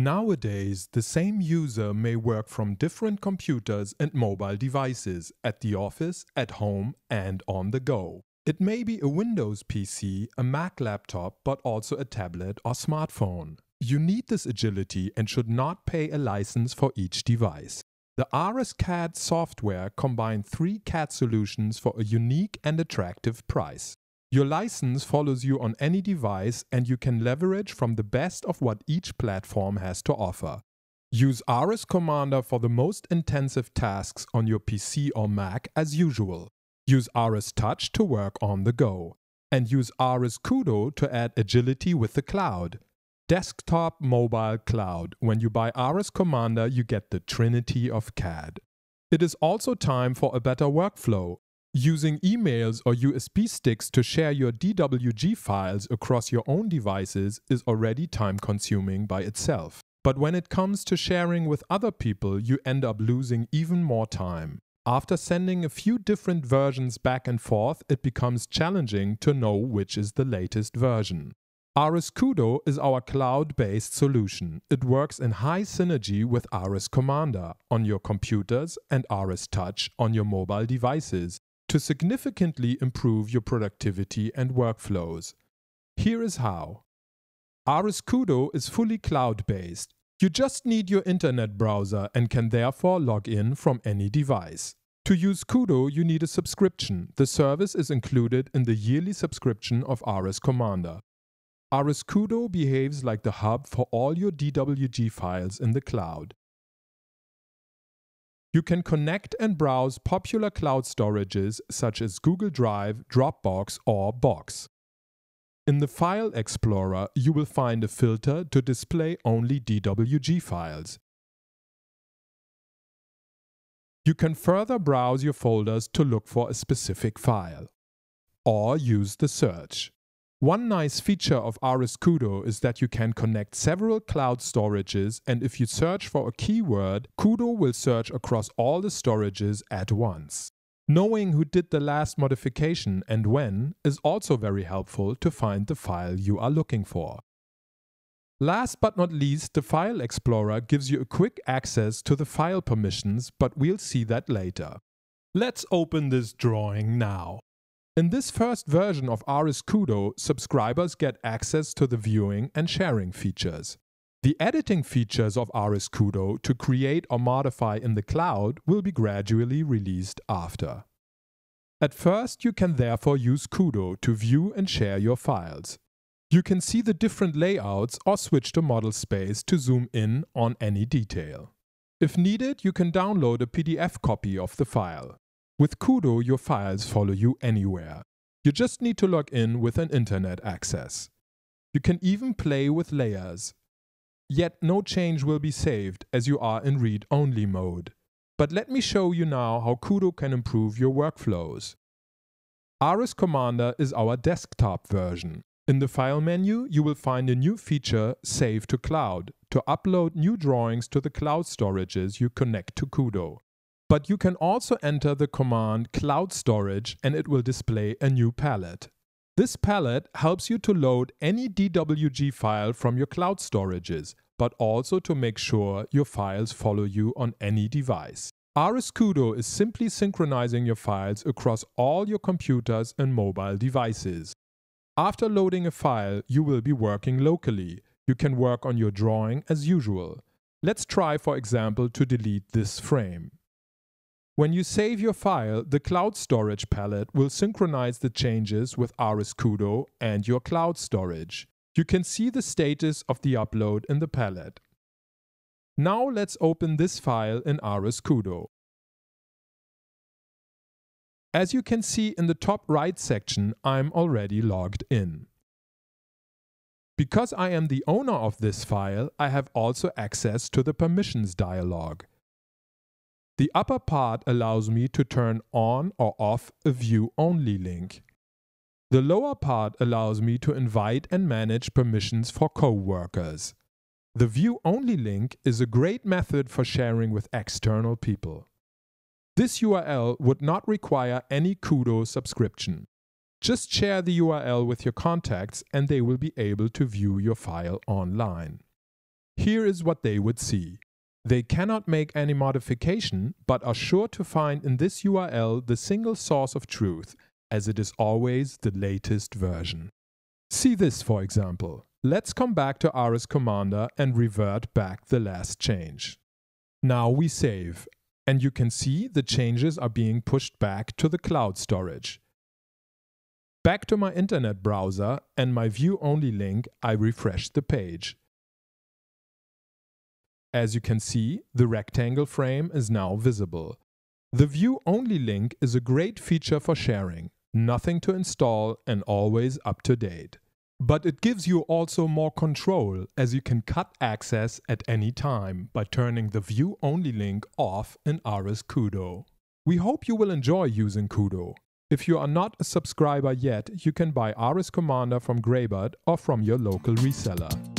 Nowadays, the same user may work from different computers and mobile devices at the office, at home, and on the go. It may be a Windows PC, a Mac laptop, but also a tablet or smartphone. You need this agility and should not pay a license for each device. The RSCAD software combines three CAD solutions for a unique and attractive price. Your license follows you on any device and you can leverage from the best of what each platform has to offer. Use RS Commander for the most intensive tasks on your PC or Mac as usual. Use RS Touch to work on the go. And use RS Kudo to add agility with the cloud. Desktop Mobile Cloud. When you buy RS Commander, you get the trinity of CAD. It is also time for a better workflow. Using emails or USB sticks to share your DWG files across your own devices is already time consuming by itself. But when it comes to sharing with other people, you end up losing even more time. After sending a few different versions back and forth, it becomes challenging to know which is the latest version. RS Kudo is our cloud based solution. It works in high synergy with RS Commander on your computers and RS Touch on your mobile devices to significantly improve your productivity and workflows. Here is how RS Kudo is fully cloud based. You just need your internet browser and can therefore log in from any device. To use Kudo, you need a subscription. The service is included in the yearly subscription of RS Commander. Arescudo behaves like the hub for all your DWG files in the cloud. You can connect and browse popular cloud storages such as Google Drive, Dropbox, or Box. In the File Explorer, you will find a filter to display only DWG files. You can further browse your folders to look for a specific file or use the search. One nice feature of RS Kudo is that you can connect several cloud storages and if you search for a keyword, Kudo will search across all the storages at once. Knowing who did the last modification and when is also very helpful to find the file you are looking for. Last but not least, the File Explorer gives you a quick access to the file permissions, but we'll see that later. Let's open this drawing now. In this first version of RS Kudo, subscribers get access to the viewing and sharing features. The editing features of RS Kudo to create or modify in the cloud will be gradually released after. At first, you can therefore use Kudo to view and share your files. You can see the different layouts or switch to model space to zoom in on any detail. If needed, you can download a PDF copy of the file. With Kudo, your files follow you anywhere. You just need to log in with an internet access. You can even play with layers. Yet no change will be saved as you are in read-only mode. But let me show you now how Kudo can improve your workflows. ARIS Commander is our desktop version. In the file menu, you will find a new feature, Save to Cloud, to upload new drawings to the cloud storages you connect to Kudo. But you can also enter the command cloud storage and it will display a new palette. This palette helps you to load any DWG file from your cloud storages, but also to make sure your files follow you on any device. RSCudo is simply synchronizing your files across all your computers and mobile devices. After loading a file, you will be working locally. You can work on your drawing as usual. Let's try, for example, to delete this frame. When you save your file, the Cloud Storage palette will synchronize the changes with Aris Kudo and your cloud storage. You can see the status of the upload in the palette. Now let's open this file in Aris Kudo. As you can see in the top right section, I'm already logged in. Because I am the owner of this file, I have also access to the permissions dialog. The upper part allows me to turn on or off a view only link. The lower part allows me to invite and manage permissions for coworkers. The view only link is a great method for sharing with external people. This URL would not require any Kudo subscription. Just share the URL with your contacts and they will be able to view your file online. Here is what they would see. They cannot make any modification, but are sure to find in this URL the single source of truth, as it is always the latest version. See this, for example. Let's come back to RS Commander and revert back the last change. Now we save, and you can see the changes are being pushed back to the cloud storage. Back to my internet browser and my view-only link, I refresh the page. As you can see, the rectangle frame is now visible. The View Only link is a great feature for sharing, nothing to install and always up to date. But it gives you also more control as you can cut access at any time by turning the View Only link off in ARIS Kudo. We hope you will enjoy using Kudo. If you are not a subscriber yet, you can buy ARIS Commander from Greybird or from your local reseller.